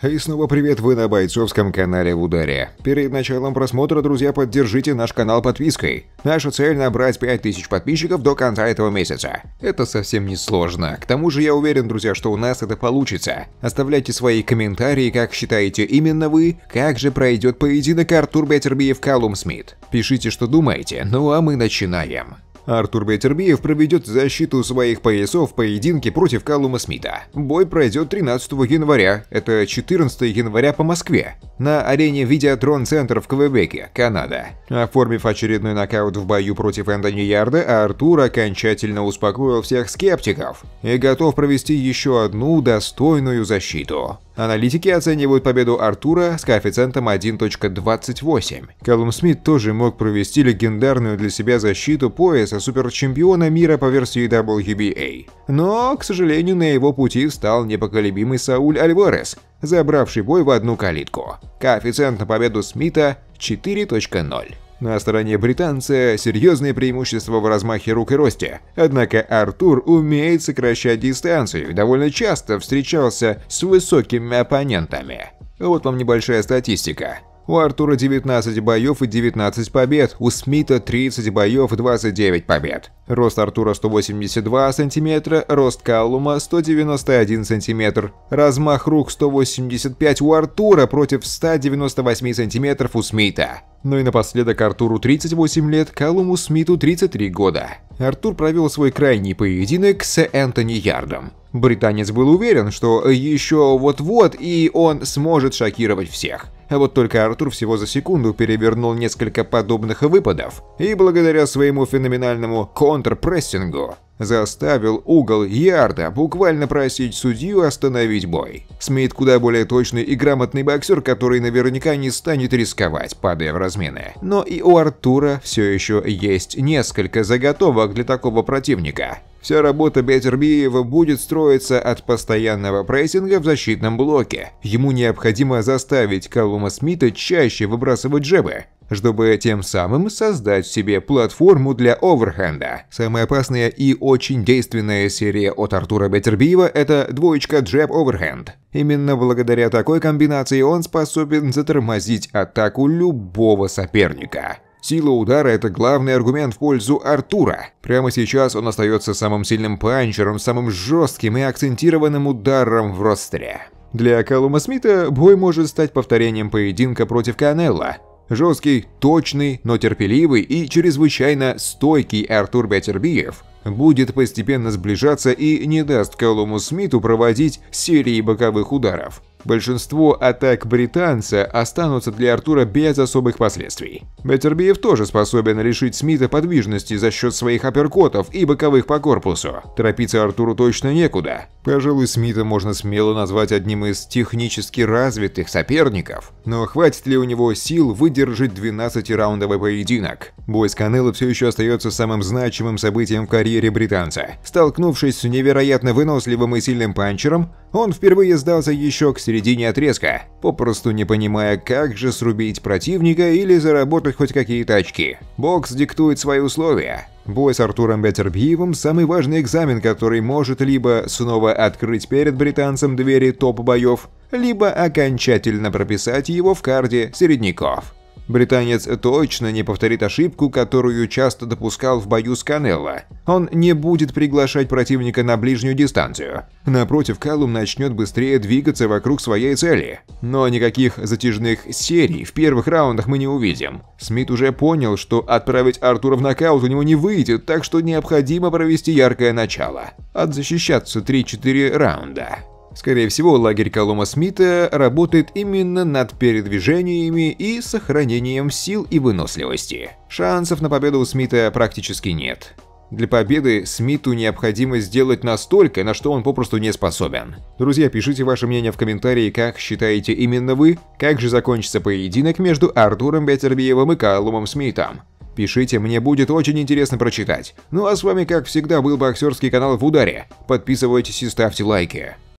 И снова привет, вы на бойцовском канале в ударе. Перед началом просмотра, друзья, поддержите наш канал подпиской. Наша цель набрать 5000 подписчиков до конца этого месяца. Это совсем не сложно. К тому же я уверен, друзья, что у нас это получится. Оставляйте свои комментарии, как считаете именно вы, как же пройдет поединок Артур Беттербиев Калум Смит. Пишите, что думаете, ну а мы начинаем. Артур Бетербиев проведет защиту своих поясов в поединке против Калума Смита. Бой пройдет 13 января, это 14 января по Москве, на арене Видеотрон Центр в Квебеке, Канада. Оформив очередной нокаут в бою против Энтони Ярда, Артур окончательно успокоил всех скептиков и готов провести еще одну достойную защиту. Аналитики оценивают победу Артура с коэффициентом 1.28. Калум Смит тоже мог провести легендарную для себя защиту пояса суперчемпиона мира по версии WBA. Но, к сожалению, на его пути стал непоколебимый Сауль Альварес, забравший бой в одну калитку. Коэффициент на победу Смита 4.0. На стороне британца серьезные преимущества в размахе рук и росте. Однако Артур умеет сокращать дистанцию и довольно часто встречался с высокими оппонентами. Вот вам небольшая статистика. У Артура 19 боев и 19 побед, у Смита 30 боев и 29 побед. Рост Артура 182 см, рост Каллума 191 см. Размах рук 185 у Артура против 198 см у Смита. Ну и напоследок Артуру 38 лет, Каллуму Смиту 33 года. Артур провел свой крайний поединок с Энтони Ярдом. Британец был уверен, что еще вот-вот и он сможет шокировать всех. А вот только Артур всего за секунду перевернул несколько подобных выпадов и благодаря своему феноменальному контрпрессингу заставил угол ярда буквально просить судью остановить бой. Смит куда более точный и грамотный боксер, который наверняка не станет рисковать, падая в размены. Но и у Артура все еще есть несколько заготовок для такого противника. Вся работа Бетербиева будет строиться от постоянного прессинга в защитном блоке. Ему необходимо заставить Калума Смита чаще выбрасывать джебы, чтобы тем самым создать себе платформу для оверхенда. Самая опасная и очень действенная серия от Артура Бетербиева – это двоечка джеб оверхенд. Именно благодаря такой комбинации он способен затормозить атаку любого соперника. Сила удара – это главный аргумент в пользу Артура. Прямо сейчас он остается самым сильным панчером, самым жестким и акцентированным ударом в ростре. Для Калума Смита бой может стать повторением поединка против Канелла. Жесткий, точный, но терпеливый и чрезвычайно стойкий Артур Бетербиев будет постепенно сближаться и не даст Калуму Смиту проводить серии боковых ударов большинство атак британца останутся для Артура без особых последствий. Батербиев тоже способен лишить Смита подвижности за счет своих апперкотов и боковых по корпусу. Торопиться Артуру точно некуда. Пожалуй, Смита можно смело назвать одним из технически развитых соперников. Но хватит ли у него сил выдержать 12-раундовый поединок? Бой с Канело все еще остается самым значимым событием в карьере британца. Столкнувшись с невероятно выносливым и сильным панчером, он впервые сдался еще к середине отрезка, попросту не понимая, как же срубить противника или заработать хоть какие-то очки. Бокс диктует свои условия. Бой с Артуром Бетербиевым – самый важный экзамен, который может либо снова открыть перед британцем двери топ-боев, либо окончательно прописать его в карде середняков. Британец точно не повторит ошибку, которую часто допускал в бою с Канелло. Он не будет приглашать противника на ближнюю дистанцию. Напротив, Калум начнет быстрее двигаться вокруг своей цели. Но никаких затяжных серий в первых раундах мы не увидим. Смит уже понял, что отправить Артура в нокаут у него не выйдет, так что необходимо провести яркое начало. Отзащищаться 3-4 раунда. Скорее всего, лагерь Колома Смита работает именно над передвижениями и сохранением сил и выносливости. Шансов на победу у Смита практически нет. Для победы Смиту необходимо сделать настолько, на что он попросту не способен. Друзья, пишите ваше мнение в комментарии, как считаете именно вы, как же закончится поединок между Артуром Бетербиевым и Калумом Смитом. Пишите, мне будет очень интересно прочитать. Ну а с вами, как всегда, был боксерский канал в ударе. Подписывайтесь и ставьте лайки.